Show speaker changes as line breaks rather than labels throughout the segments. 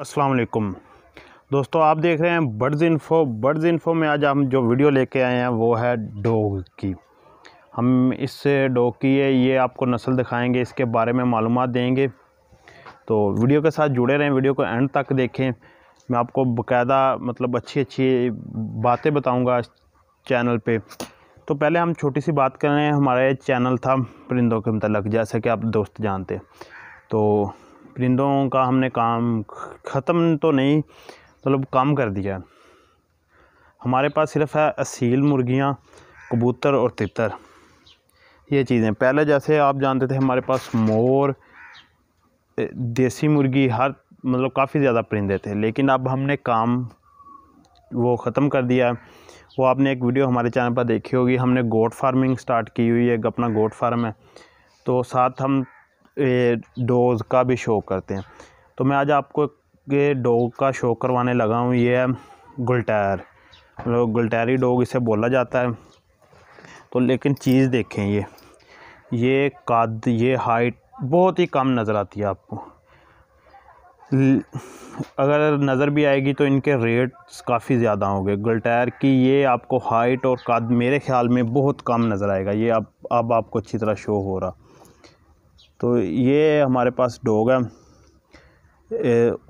अस्सलाम वालेकुम दोस्तों आप देख रहे हैं बर्ड्स इन्फो बर्ड्स इन्फो में आज हम जो वीडियो लेके आए हैं वो है डॉग की हम इस डॉग की है ये आपको नस्ल दिखाएंगे इसके बारे में मालूम देंगे तो वीडियो के साथ जुड़े रहें वीडियो को एंड तक देखें मैं आपको बकायदा मतलब अच्छी अच्छी बातें बताऊँगा चैनल पर तो पहले हम छोटी सी बात कर रहे हैं हमारा चैनल था परिंदों के मतलब जैसा कि आप दोस्त जानते तो परिंदों का हमने काम ख़त्म तो नहीं मतलब काम कर दिया हमारे पास सिर्फ है असील मुर्गियाँ कबूतर और तितर ये चीज़ें पहले जैसे आप जानते थे हमारे पास मोर देसी मुर्गी हर मतलब काफ़ी ज़्यादा परिंदे थे लेकिन अब हमने काम वो ख़त्म कर दिया वो आपने एक वीडियो हमारे चैनल पर देखी होगी हमने गोट फार्मिंग स्टार्ट की हुई है एक अपना गोट फार्म है तो साथ हम डोज़ का भी शो करते हैं तो मैं आज आपको के डोग का शो करवाने लगा हूँ ये है गुलटैर मतलब गुलटायरी इसे बोला जाता है तो लेकिन चीज़ देखें ये ये काद ये हाइट बहुत ही कम नज़र आती है आपको अगर नज़र भी आएगी तो इनके रेट्स काफ़ी ज़्यादा होंगे गुलटैर की ये आपको हाइट और काद मेरे ख्याल में बहुत कम नज़र आएगा ये अब अब आपको अच्छी तरह शो हो रहा तो ये हमारे पास डॉग है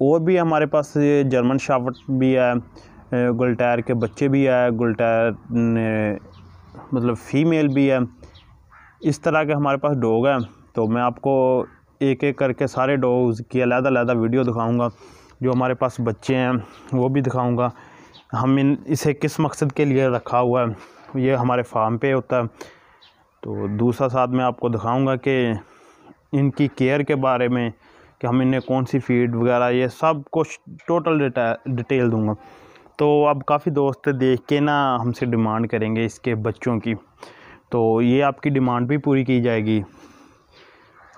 और भी हमारे पास जर्मन शावट भी है गुलटैर के बच्चे भी है ने मतलब फ़ीमेल भी है इस तरह के हमारे पास डॉग हैं तो मैं आपको एक एक करके सारे डॉग्स की अलहदा अलहदा वीडियो दिखाऊंगा जो हमारे पास बच्चे हैं वो भी दिखाऊंगा हम इन इसे किस मकसद के लिए रखा हुआ है ये हमारे फार्म पे होता है तो दूसरा साथ मैं आपको दिखाऊंगा कि इनकी केयर के बारे में कि हम इन्हें कौन सी फीड वगैरह ये सब कुछ टोटल डिटेल दूंगा तो अब काफ़ी दोस्त देख के ना हमसे डिमांड करेंगे इसके बच्चों की तो ये आपकी डिमांड भी पूरी की जाएगी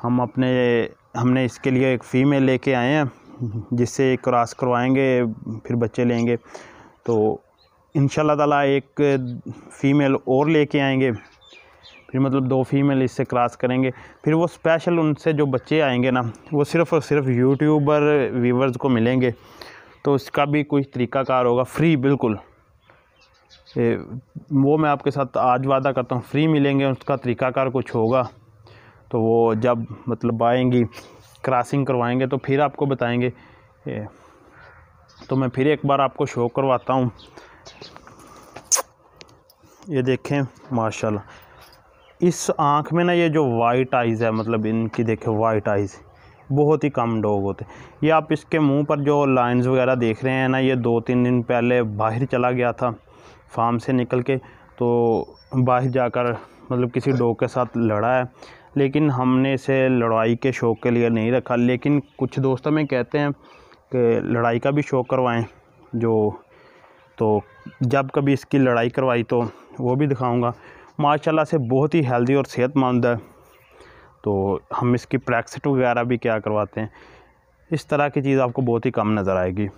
हम अपने हमने इसके लिए एक फ़ीमेल लेके आए हैं जिससे क्रॉस करवाएंगे फिर बच्चे लेंगे तो इन ताला एक फ़ीमेल और लेके आएंगे फिर मतलब दो फीमेल इससे क्रॉस करेंगे फिर वो स्पेशल उनसे जो बच्चे आएंगे ना वो सिर्फ़ और सिर्फ यूट्यूबर व्यूवर्स को मिलेंगे तो उसका भी कुछ तरीकाकार होगा फ्री बिल्कुल ए, वो मैं आपके साथ आज वादा करता हूँ फ्री मिलेंगे उसका तरीकाकार कुछ होगा तो वो जब मतलब आएंगी क्रॉसिंग करवाएंगे तो फिर आपको बताएंगे ए, तो मैं फिर एक बार आपको शो करवाता हूँ ये देखें माशाल्लाह इस आँख में ना ये जो वाइट आइज़ है मतलब इनकी देखे वाइट आइज़ बहुत ही कम डॉग होते ये आप इसके मुंह पर जो लाइंस वगैरह देख रहे हैं ना ये दो तीन दिन पहले बाहर चला गया था फार्म से निकल के तो बाहर जाकर मतलब किसी डॉग के साथ लड़ा है लेकिन हमने इसे लड़ाई के शौक़ के लिए नहीं रखा लेकिन कुछ दोस्तों में कहते हैं कि लड़ाई का भी शौक़ करवाएं जो तो जब कभी इसकी लड़ाई करवाई तो वो भी दिखाऊँगा माशाल्लाह से बहुत ही हेल्दी और सेहतमंद है तो हम इसकी प्रैक्सिट वगैरह भी क्या करवाते हैं इस तरह की चीज़ आपको बहुत ही कम नज़र आएगी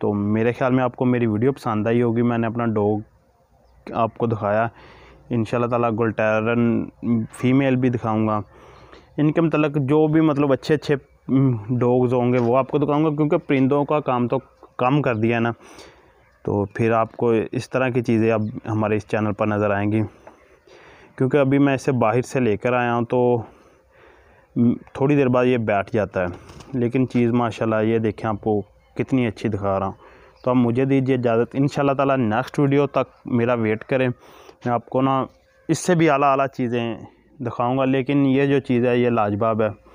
तो मेरे ख्याल में आपको मेरी वीडियो पसंद आई होगी मैंने अपना डॉग आपको दिखाया इन ताला गोल्टरन फ़ीमेल भी दिखाऊंगा इनके मतलब जो भी मतलब अच्छे अच्छे डॉग्स होंगे वो आपको दिखाऊंगा क्योंकि परिंदों का काम तो कम कर दिया है ना तो फिर आपको इस तरह की चीज़ें अब हमारे इस चैनल पर नज़र आएँगी क्योंकि अभी मैं इसे बाहर से लेकर आया हूँ तो थोड़ी देर बाद ये बैठ जाता है लेकिन चीज़ माशाल्लाह ये देखें आपको कितनी अच्छी दिखा रहा हूँ तो आप मुझे दीजिए इजाज़त इन ताला नेक्स्ट वीडियो तक मेरा वेट करें मैं आपको ना इससे भी आला आला चीज़ें दिखाऊंगा लेकिन ये जो चीज़ है ये लाजवाब है